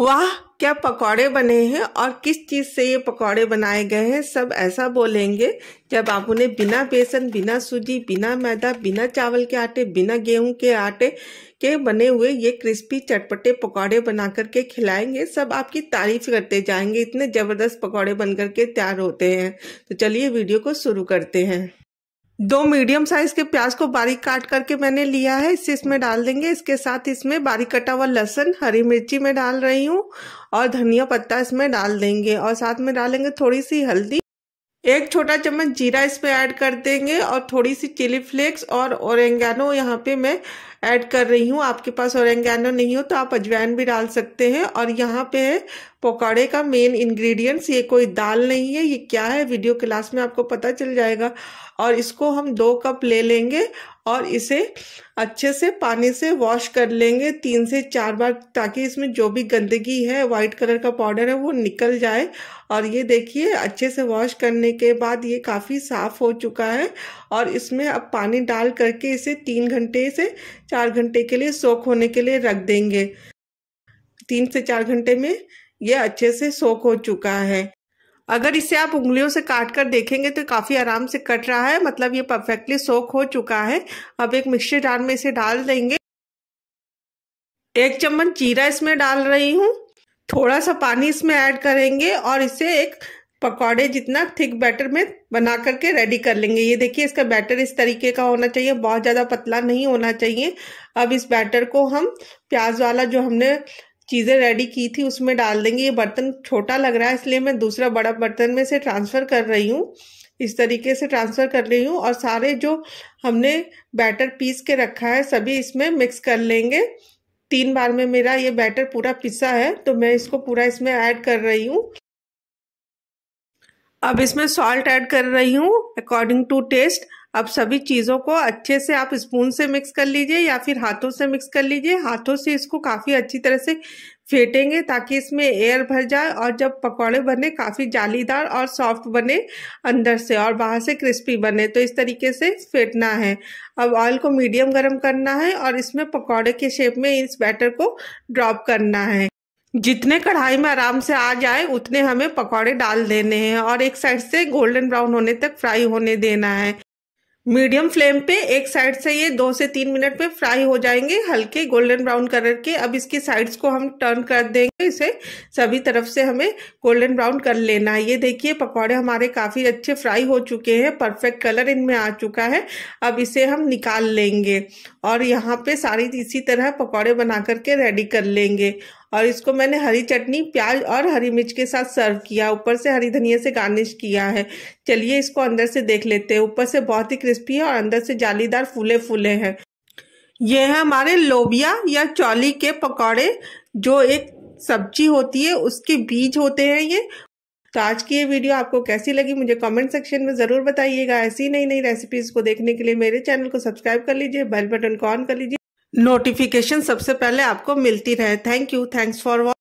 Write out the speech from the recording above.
वाह क्या पकौड़े बने हैं और किस चीज़ से ये पकौड़े बनाए गए हैं सब ऐसा बोलेंगे जब आप उन्हें बिना बेसन बिना सूजी बिना मैदा बिना चावल के आटे बिना गेहूं के आटे के बने हुए ये क्रिस्पी चटपटे पकौड़े बना करके खिलाएंगे सब आपकी तारीफ करते जाएंगे इतने ज़बरदस्त पकौड़े बन करके तैयार होते हैं तो चलिए वीडियो को शुरू करते हैं दो मीडियम साइज के प्याज को बारीक काट करके मैंने लिया है इसे इसमें डाल देंगे इसके साथ इसमें बारीक कटा हुआ लहसन हरी मिर्ची में डाल रही हूँ और धनिया पत्ता इसमें डाल देंगे और साथ में डालेंगे थोड़ी सी हल्दी एक छोटा चम्मच जीरा इसमें ऐड कर देंगे और थोड़ी सी चिली फ्लेक्स और औरंगानो यहाँ पे मैं ऐड कर रही हूँ आपके पास औरंगानो नहीं हो तो आप अजवाइन भी डाल सकते हैं और यहाँ पे है पकौड़े का मेन इंग्रेडिएंट्स ये कोई दाल नहीं है ये क्या है वीडियो क्लास में आपको पता चल जाएगा और इसको हम दो कप ले लेंगे और इसे अच्छे से पानी से वॉश कर लेंगे तीन से चार बार ताकि इसमें जो भी गंदगी है वाइट कलर का पाउडर है वो निकल जाए और ये देखिए अच्छे से वॉश करने के बाद ये काफ़ी साफ़ हो चुका है और इसमें अब पानी डाल करके इसे तीन घंटे से चार घंटे के लिए सोख होने के लिए रख देंगे तीन से चार घंटे में ये अच्छे से सोख हो चुका है अगर इसे आप उंगलियों से काट कर देखेंगे तो काफ़ी आराम से कट रहा है मतलब ये परफेक्टली सोख हो चुका है अब एक मिक्सर जार में इसे डाल देंगे एक चम्मच जीरा इसमें डाल रही हूँ थोड़ा सा पानी इसमें ऐड करेंगे और इसे एक पकौड़े जितना थिक बैटर में बना करके रेडी कर लेंगे ये देखिए इसका बैटर इस तरीके का होना चाहिए बहुत ज़्यादा पतला नहीं होना चाहिए अब इस बैटर को हम प्याज वाला जो हमने चीज़ें रेडी की थी उसमें डाल देंगे ये बर्तन छोटा लग रहा है इसलिए मैं दूसरा बड़ा बर्तन में से ट्रांसफ़र कर रही हूँ इस तरीके से ट्रांसफ़र कर रही हूँ और सारे जो हमने बैटर पीस के रखा है सभी इसमें मिक्स कर लेंगे तीन बार में मेरा ये बैटर पूरा पिसा है तो मैं इसको पूरा इसमें ऐड कर रही हूँ अब इसमें सॉल्ट ऐड कर रही हूँ अकॉर्डिंग टू टेस्ट अब सभी चीज़ों को अच्छे से आप स्पून से मिक्स कर लीजिए या फिर हाथों से मिक्स कर लीजिए हाथों से इसको काफ़ी अच्छी तरह से फेंटेंगे ताकि इसमें एयर भर जाए और जब पकौड़े बने काफ़ी जालीदार और सॉफ्ट बने अंदर से और बाहर से क्रिस्पी बने तो इस तरीके से फेंटना है अब ऑयल को मीडियम गर्म करना है और इसमें पकौड़े के शेप में इस बैटर को ड्रॉप करना है जितने कढ़ाई में आराम से आ जाए उतने हमें पकौड़े डाल देने हैं और एक साइड से गोल्डन ब्राउन होने तक फ्राई होने देना है मीडियम फ्लेम पे एक साइड से ये दो से तीन मिनट में फ्राई हो जाएंगे हल्के गोल्डन ब्राउन कलर के अब इसकी साइड्स को हम टर्न कर देंगे इसे सभी तरफ से हमें गोल्डन ब्राउन कर लेना है ये देखिए पकौड़े हमारे काफ़ी अच्छे फ्राई हो चुके हैं परफेक्ट कलर इनमें आ चुका है अब इसे हम निकाल लेंगे और यहाँ पे सारी इसी तरह पकौड़े बना करके रेडी कर लेंगे और इसको मैंने हरी चटनी प्याज और हरी मिर्च के साथ सर्व किया ऊपर से हरी धनिया से गार्निश किया है चलिए इसको अंदर से देख लेते हैं ऊपर से बहुत ही क्रिस्पी है और अंदर से जालीदार फूले फूले हैं ये है हमारे लोबिया या चौली के पकौड़े जो एक सब्जी होती है उसके बीज होते हैं ये तो आज की ये वीडियो आपको कैसी लगी मुझे कमेंट सेक्शन में ज़रूर बताइएगा ऐसी नई नई रेसिपीज़ को देखने के लिए मेरे चैनल को सब्सक्राइब कर लीजिए बेल बटन को ऑन कर लीजिए नोटिफिकेशन सबसे पहले आपको मिलती रहे thank you thanks for watch